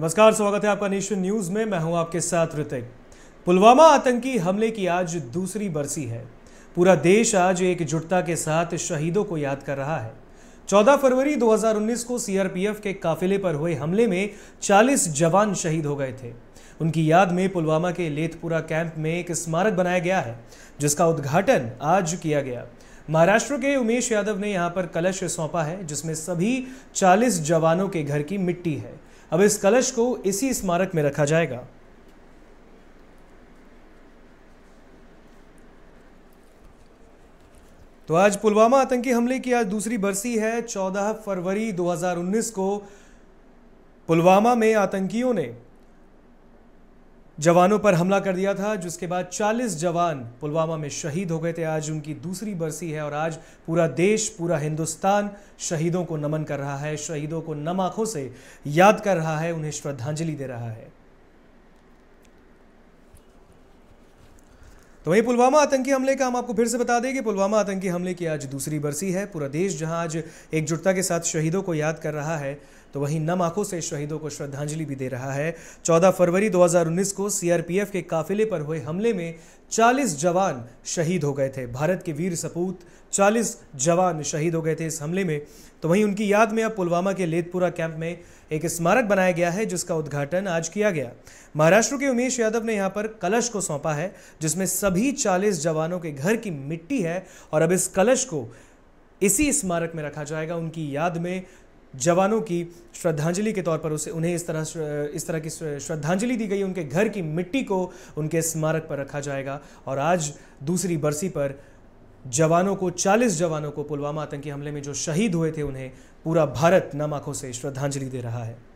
नमस्कार स्वागत है आपका नेशन न्यूज में मैं हूं आपके साथ ऋतिक पुलवामा आतंकी हमले की आज दूसरी बरसी है पूरा देश आज एकजुटता के साथ शहीदों को याद कर रहा है 14 फरवरी 2019 को सीआरपीएफ के काफिले पर हुए हमले में 40 जवान शहीद हो गए थे उनकी याद में पुलवामा के लेथपुरा कैंप में एक स्मारक बनाया गया है जिसका उद्घाटन आज किया गया महाराष्ट्र के उमेश यादव ने यहाँ पर कलश सौंपा है जिसमें सभी 40 जवानों के घर की मिट्टी है अब इस कलश को इसी स्मारक में रखा जाएगा तो आज पुलवामा आतंकी हमले की आज दूसरी बरसी है 14 फरवरी 2019 को पुलवामा में आतंकियों ने जवानों पर हमला कर दिया था जिसके बाद 40 जवान पुलवामा में शहीद हो गए थे आज उनकी दूसरी बरसी है और आज पूरा देश पूरा हिंदुस्तान शहीदों को नमन कर रहा है शहीदों को नम आंखों से याद कर रहा है उन्हें श्रद्धांजलि दे रहा है तो वही पुलवामा आतंकी हमले का हम आपको फिर से बता दें कि पुलवामा आतंकी हमले की आज दूसरी बरसी है पूरा देश जहां आज एकजुटता के साथ शहीदों को याद कर रहा है तो वहीं नम आंखों से शहीदों को श्रद्धांजलि भी दे रहा है 14 फरवरी 2019 को सीआरपीएफ के काफिले पर हुए हमले में 40 जवान शहीद हो गए थे भारत के वीर सपूत 40 जवान शहीद हो गए थे इस हमले में तो वहीं उनकी याद में अब पुलवामा के लेतपुरा कैंप में एक स्मारक बनाया गया है जिसका उद्घाटन आज किया गया महाराष्ट्र के उमेश यादव ने यहाँ पर कलश को सौंपा है जिसमें सभी 40 जवानों के घर की मिट्टी है और अब इस कलश को इसी स्मारक में रखा जाएगा उनकी याद में जवानों की श्रद्धांजलि के तौर पर उसे उन्हें इस तरह इस तरह की श्रद्धांजलि दी गई उनके घर की मिट्टी को उनके स्मारक पर रखा जाएगा और आज दूसरी बरसी पर जवानों को 40 जवानों को पुलवामा आतंकी हमले में जो शहीद हुए थे उन्हें पूरा भारत नम आंखों से श्रद्धांजलि दे रहा है